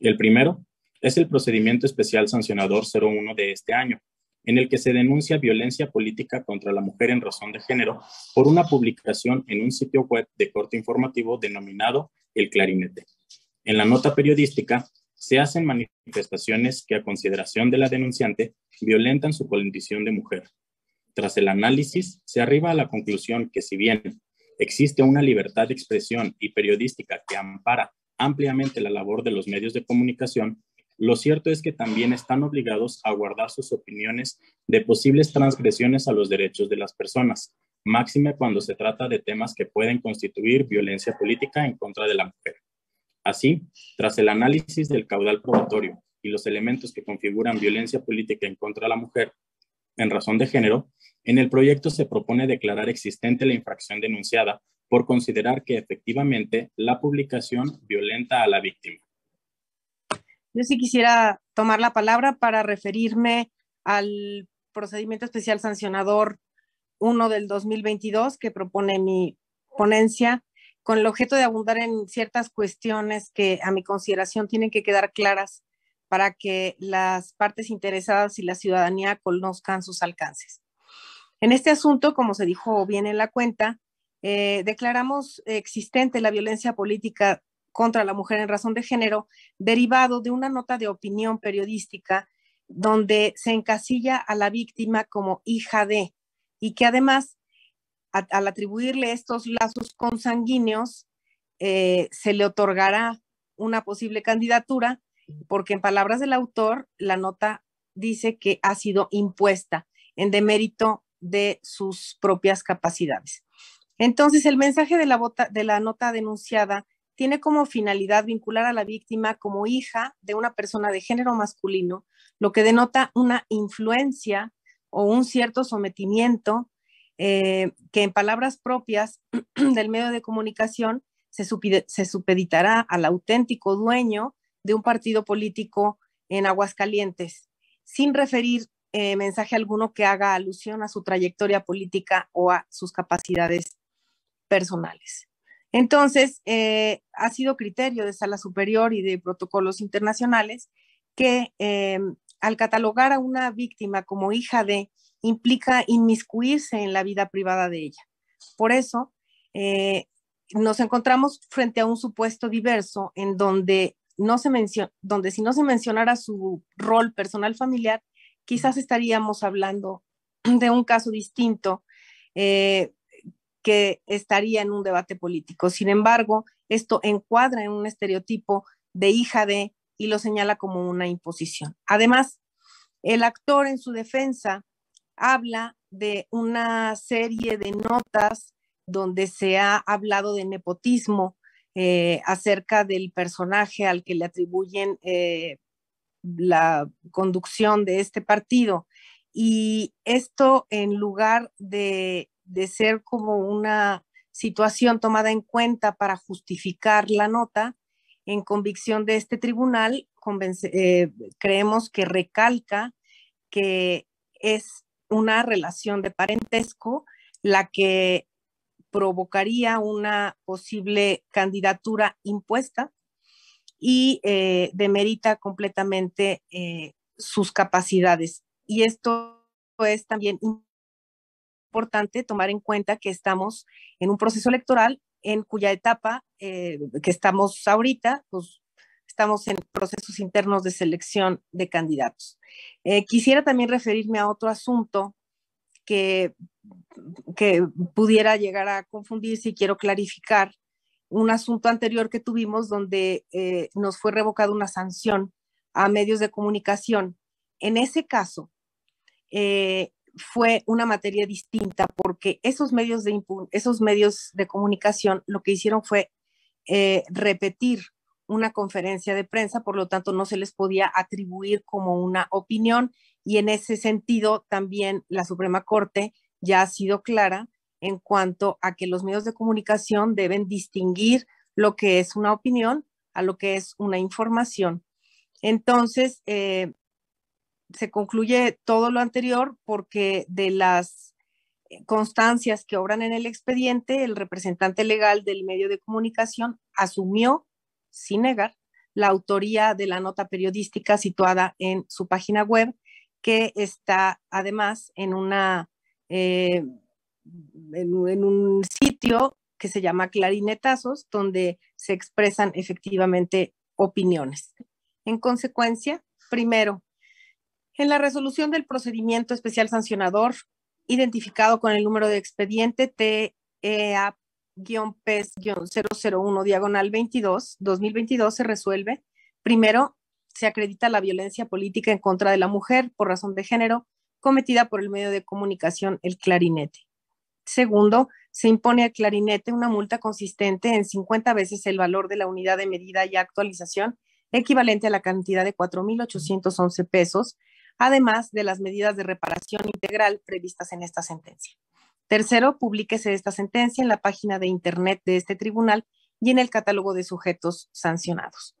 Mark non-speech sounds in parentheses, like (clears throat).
El primero es el procedimiento especial sancionador 01 de este año, en el que se denuncia violencia política contra la mujer en razón de género por una publicación en un sitio web de corte informativo denominado El Clarinete. En la nota periodística se hacen manifestaciones que a consideración de la denunciante violentan su condición de mujer. Tras el análisis, se arriba a la conclusión que si bien existe una libertad de expresión y periodística que ampara ampliamente la labor de los medios de comunicación, lo cierto es que también están obligados a guardar sus opiniones de posibles transgresiones a los derechos de las personas, máxime cuando se trata de temas que pueden constituir violencia política en contra de la mujer. Así, tras el análisis del caudal probatorio y los elementos que configuran violencia política en contra de la mujer en razón de género, en el proyecto se propone declarar existente la infracción denunciada por considerar que efectivamente la publicación violenta a la víctima. Yo sí quisiera tomar la palabra para referirme al procedimiento especial sancionador 1 del 2022 que propone mi ponencia con el objeto de abundar en ciertas cuestiones que a mi consideración tienen que quedar claras para que las partes interesadas y la ciudadanía conozcan sus alcances. En este asunto, como se dijo bien en la cuenta, eh, declaramos existente la violencia política contra la mujer en razón de género, derivado de una nota de opinión periodística donde se encasilla a la víctima como hija de, y que además, al atribuirle estos lazos consanguíneos, eh, se le otorgará una posible candidatura, porque en palabras del autor, la nota dice que ha sido impuesta en demérito de sus propias capacidades. Entonces, el mensaje de la, de la nota denunciada tiene como finalidad vincular a la víctima como hija de una persona de género masculino, lo que denota una influencia o un cierto sometimiento eh, que en palabras propias (clears throat) del medio de comunicación se, supeditará al auténtico dueño de un partido político en Aguascalientes, sin referir eh, mensaje alguno que haga alusión a su trayectoria política o a sus capacidades personales. Entonces, eh, ha sido criterio de sala superior y de protocolos internacionales que eh, al catalogar a una víctima como hija de implica inmiscuirse en la vida privada de ella. Por eso, eh, nos encontramos frente a un supuesto diverso en donde, no se donde si no se mencionara su rol personal familiar, quizás estaríamos hablando de un caso distinto que estaría en un debate político. Sin embargo, esto encuadra en un estereotipo de hija de y lo señala como una imposición. Además, el actor en su defensa habla de una serie de notas donde se ha hablado de nepotismo eh, acerca del personaje al que le atribuyen eh, la conducción de este partido. Y esto en lugar de de ser como una situación tomada en cuenta para justificar la nota, en convicción de este tribunal, eh, creemos que recalca que es una relación de parentesco la que provocaría una posible candidatura impuesta y eh, demerita completamente eh, sus capacidades. Y esto es también importante tomar en cuenta que estamos en un proceso electoral en cuya etapa eh, que estamos ahorita, pues estamos en procesos internos de selección de candidatos. Eh, quisiera también referirme a otro asunto que, que pudiera llegar a confundirse y quiero clarificar un asunto anterior que tuvimos donde eh, nos fue revocada una sanción a medios de comunicación. En ese caso, eh, fue una materia distinta porque esos medios de, esos medios de comunicación lo que hicieron fue eh, repetir una conferencia de prensa, por lo tanto no se les podía atribuir como una opinión y en ese sentido también la Suprema Corte ya ha sido clara en cuanto a que los medios de comunicación deben distinguir lo que es una opinión a lo que es una información. Entonces, eh, se concluye todo lo anterior porque de las eh, constancias que obran en el expediente, el representante legal del medio de comunicación asumió, sin negar, la autoría de la nota periodística situada en su página web, que está además en, una, eh, un sitio que se llama Clarinetazos, donde se expresan efectivamente opiniones. En consecuencia, primero, en la resolución del procedimiento especial sancionador, identificado con el número de expediente TEA-PES-001 diagonal 22, 2022, se resuelve. Primero, se acredita la violencia política en contra de la mujer por razón de género cometida por el medio de comunicación, el clarinete. Segundo, se impone al clarinete una multa consistente en 50 veces el valor de la unidad de medida y actualización, equivalente a la cantidad de 4.811 pesos, además de las medidas de reparación integral previstas en esta sentencia. Tercero, publíquese esta sentencia en la página de Internet de este tribunal y en el catálogo de sujetos sancionados.